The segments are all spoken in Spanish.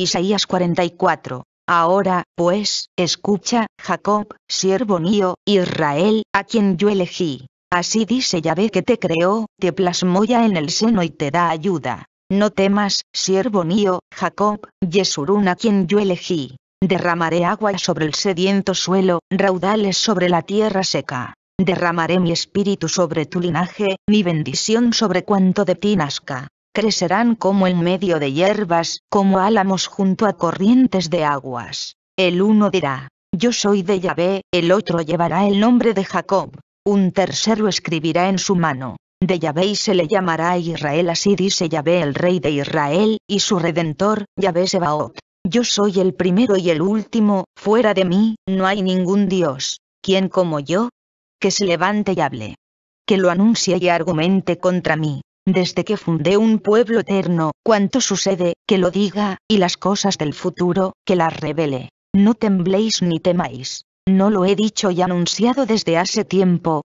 Isaías 44. Ahora, pues, escucha, Jacob, siervo mío, Israel, a quien yo elegí. Así dice Yahvé que te creó, te plasmó ya en el seno y te da ayuda. No temas, siervo mío, Jacob, Yesurún a quien yo elegí. Derramaré agua sobre el sediento suelo, raudales sobre la tierra seca. Derramaré mi espíritu sobre tu linaje, mi bendición sobre cuanto de ti nazca crecerán como en medio de hierbas, como álamos junto a corrientes de aguas. El uno dirá, yo soy de Yahvé, el otro llevará el nombre de Jacob, un tercero escribirá en su mano, de Yahvé y se le llamará Israel así dice Yahvé el rey de Israel, y su redentor, Yahvé Sebaot. Yo soy el primero y el último, fuera de mí, no hay ningún Dios, quien como yo? Que se levante y hable. Que lo anuncie y argumente contra mí desde que fundé un pueblo eterno, cuanto sucede, que lo diga, y las cosas del futuro, que las revele. No tembléis ni temáis. No lo he dicho y anunciado desde hace tiempo.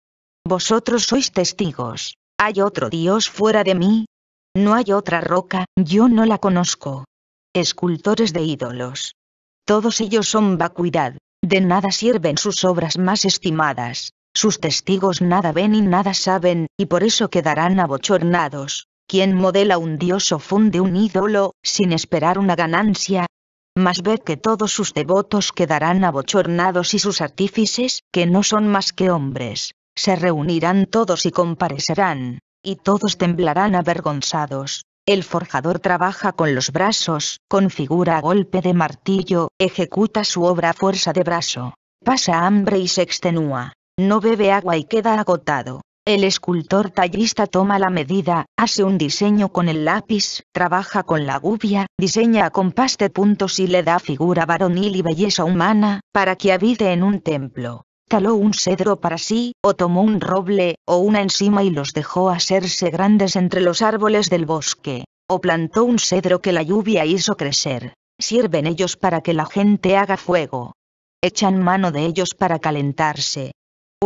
Vosotros sois testigos. ¿Hay otro Dios fuera de mí? No hay otra roca, yo no la conozco. Escultores de ídolos. Todos ellos son vacuidad, de nada sirven sus obras más estimadas. Sus testigos nada ven y nada saben, y por eso quedarán abochornados. ¿Quién modela un dios o funde un ídolo, sin esperar una ganancia? Mas ve que todos sus devotos quedarán abochornados y sus artífices, que no son más que hombres, se reunirán todos y comparecerán, y todos temblarán avergonzados. El forjador trabaja con los brazos, configura a golpe de martillo, ejecuta su obra a fuerza de brazo, pasa hambre y se extenúa, no bebe agua y queda agotado. El escultor tallista toma la medida, hace un diseño con el lápiz, trabaja con la gubia, diseña a compás de puntos y le da figura varonil y belleza humana, para que habite en un templo. Taló un cedro para sí, o tomó un roble, o una encima y los dejó hacerse grandes entre los árboles del bosque, o plantó un cedro que la lluvia hizo crecer. Sirven ellos para que la gente haga fuego. Echan mano de ellos para calentarse,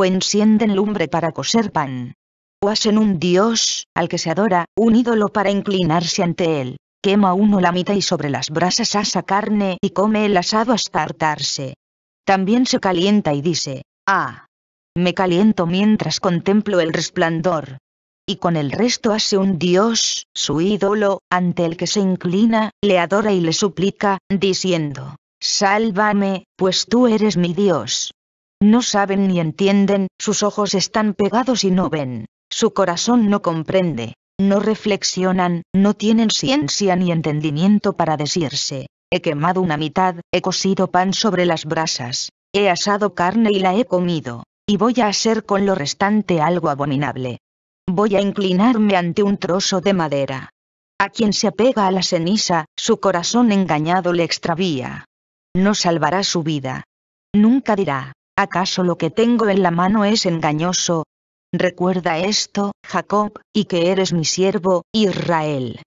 encienden lumbre para coser pan. O hacen un dios, al que se adora, un ídolo para inclinarse ante él. Quema uno la mitad y sobre las brasas asa carne y come el asado hasta hartarse. También se calienta y dice, ah, me caliento mientras contemplo el resplandor. Y con el resto hace un dios, su ídolo, ante el que se inclina, le adora y le suplica, diciendo, Sálvame, pues tú eres mi Dios. No saben ni entienden, sus ojos están pegados y no ven, su corazón no comprende, no reflexionan, no tienen ciencia ni entendimiento para decirse, he quemado una mitad, he cocido pan sobre las brasas, he asado carne y la he comido, y voy a hacer con lo restante algo abominable. Voy a inclinarme ante un trozo de madera. A quien se apega a la ceniza, su corazón engañado le extravía. No salvará su vida. Nunca dirá, ¿Acaso lo que tengo en la mano es engañoso? Recuerda esto, Jacob, y que eres mi siervo, Israel.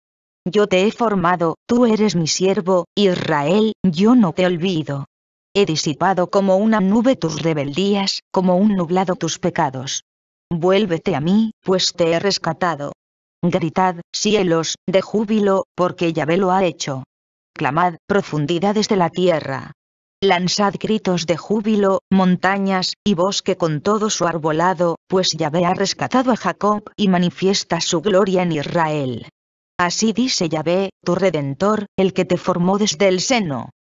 Yo te he formado, tú eres mi siervo, Israel, yo no te olvido. He disipado como una nube tus rebeldías, como un nublado tus pecados. Vuélvete a mí, pues te he rescatado. Gritad, cielos, de júbilo, porque Yahvé lo ha hecho. Clamad, profundidades de la tierra, lanzad gritos de júbilo, montañas, y bosque con todo su arbolado, pues Yahvé ha rescatado a Jacob y manifiesta su gloria en Israel. Así dice Yahvé, tu Redentor, el que te formó desde el seno.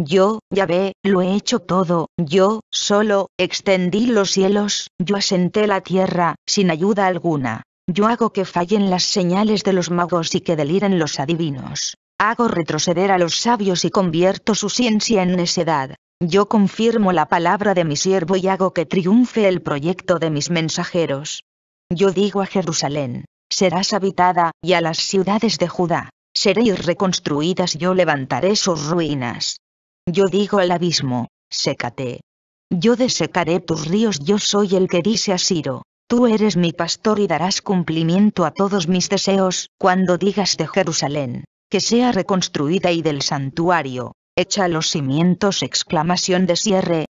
Yo, Yahvé, lo he hecho todo, yo, solo, extendí los cielos, yo asenté la tierra, sin ayuda alguna. Yo hago que fallen las señales de los magos y que deliren los adivinos. Hago retroceder a los sabios y convierto su ciencia en necedad. Yo confirmo la palabra de mi siervo y hago que triunfe el proyecto de mis mensajeros. Yo digo a Jerusalén, serás habitada, y a las ciudades de Judá, seréis reconstruidas, yo levantaré sus ruinas. Yo digo al abismo, sécate. Yo desecaré tus ríos, yo soy el que dice a Ciro, tú eres mi pastor y darás cumplimiento a todos mis deseos, cuando digas de Jerusalén, que sea reconstruida y del santuario, echa los cimientos exclamación de cierre,